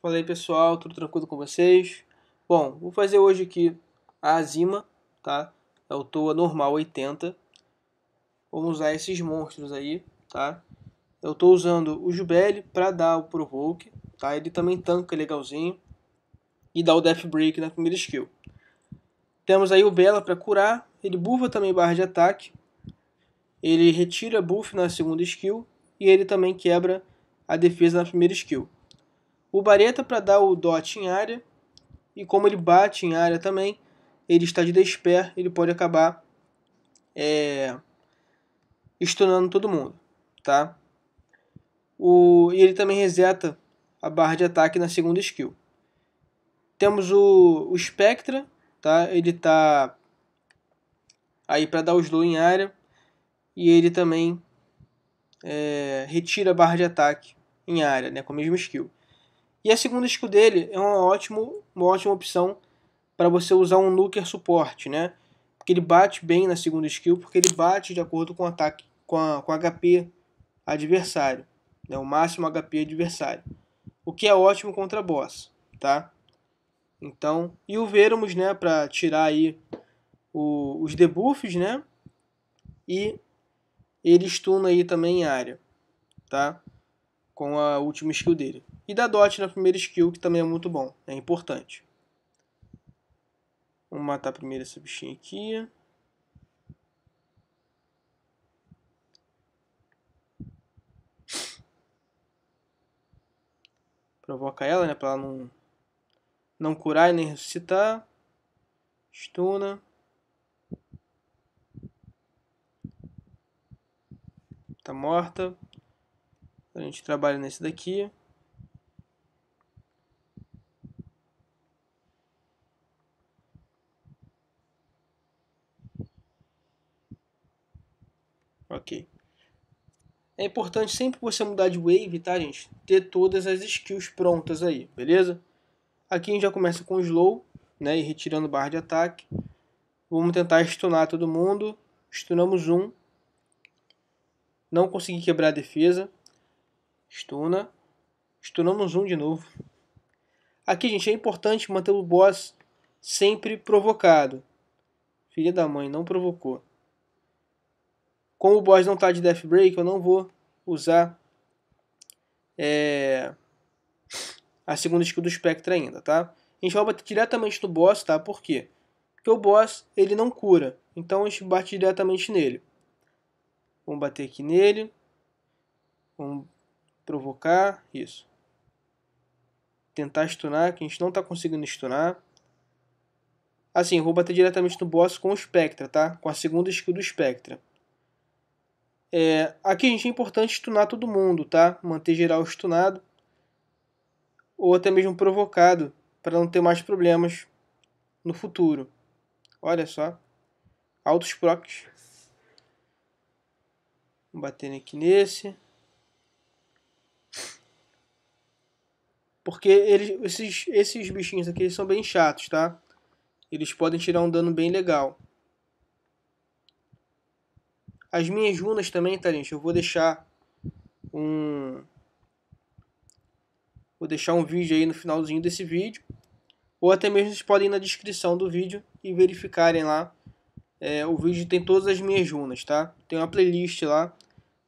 Fala aí pessoal, tudo tranquilo com vocês? Bom, vou fazer hoje aqui a azima, tá? É o Toa normal 80. Vamos usar esses monstros aí, tá? Eu estou usando o Jubele para dar o Provoke, tá? Ele também tanca legalzinho. E dá o Death Break na primeira skill. Temos aí o Bela para curar. Ele bufa também barra de ataque. Ele retira buff na segunda skill. E ele também quebra a defesa na primeira skill. O Bareta é para dar o dot em área. E como ele bate em área também, ele está de despair, ele pode acabar é, estunando todo mundo. Tá? O, e ele também reseta a barra de ataque na segunda skill. Temos o, o Spectra, tá? ele está aí para dar o slow em área. E ele também é, retira a barra de ataque em área, né, com a mesma skill. E a segunda skill dele é uma, ótimo, uma ótima opção para você usar um Nuker suporte, né? Porque ele bate bem na segunda skill, porque ele bate de acordo com o ataque, com, a, com HP adversário, né? O máximo HP adversário. O que é ótimo contra boss, tá? Então, e o Vermos, né, para tirar aí o, os debuffs, né? E ele stuna aí também em área, tá? com a última skill dele. E da dot na primeira skill, que também é muito bom, é importante. Vamos matar primeiro essa bichinha aqui. Provoca ela, né? Pra ela não, não curar e nem ressuscitar. Stuna. Tá morta. Então a gente trabalha nesse daqui. Ok. É importante sempre que você mudar de wave, tá, gente? Ter todas as skills prontas aí, beleza? Aqui a gente já começa com slow, né? E retirando barra de ataque. Vamos tentar stunar todo mundo. Stunamos um. Não consegui quebrar a defesa. Stuna. Stunamos um de novo. Aqui, gente, é importante manter o boss sempre provocado. Filha da mãe, não provocou. Como o boss não está de Death Break, eu não vou usar é, a segunda skill do Spectre ainda, tá? A gente vai bater diretamente no boss, tá? Por quê? Porque o boss, ele não cura. Então a gente bate diretamente nele. Vamos bater aqui nele. Vamos provocar, isso. Tentar stunar, que a gente não está conseguindo stunar. Assim, eu vou bater diretamente no boss com o Spectra, tá? Com a segunda skill do Spectra. É, aqui, gente, é importante stunar todo mundo, tá? Manter geral stunado. Ou até mesmo provocado, para não ter mais problemas no futuro. Olha só. Altos procs. bater aqui nesse. Porque eles, esses, esses bichinhos aqui eles são bem chatos, tá? Eles podem tirar um dano bem legal. As minhas runas também, tá, gente? Eu vou deixar um... Vou deixar um vídeo aí no finalzinho desse vídeo. Ou até mesmo vocês podem ir na descrição do vídeo e verificarem lá. É, o vídeo tem todas as minhas runas, tá? Tem uma playlist lá.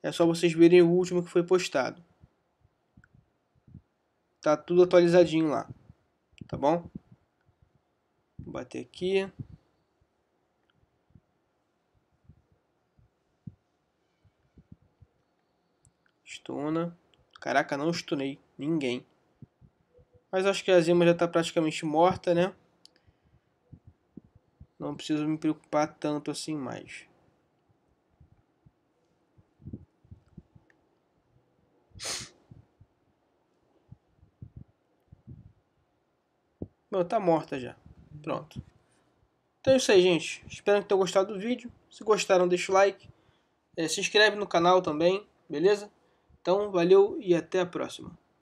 É só vocês verem o último que foi postado. Tá tudo atualizadinho lá. Tá bom? Vou bater aqui. Estuna. Caraca, não estunei ninguém. Mas acho que a Zima já está praticamente morta, né? Não preciso me preocupar tanto assim mais. Meu, tá morta já. Pronto. Então é isso aí, gente. Espero que tenham gostado do vídeo. Se gostaram, deixa o like. É, se inscreve no canal também, beleza? Então, valeu e até a próxima.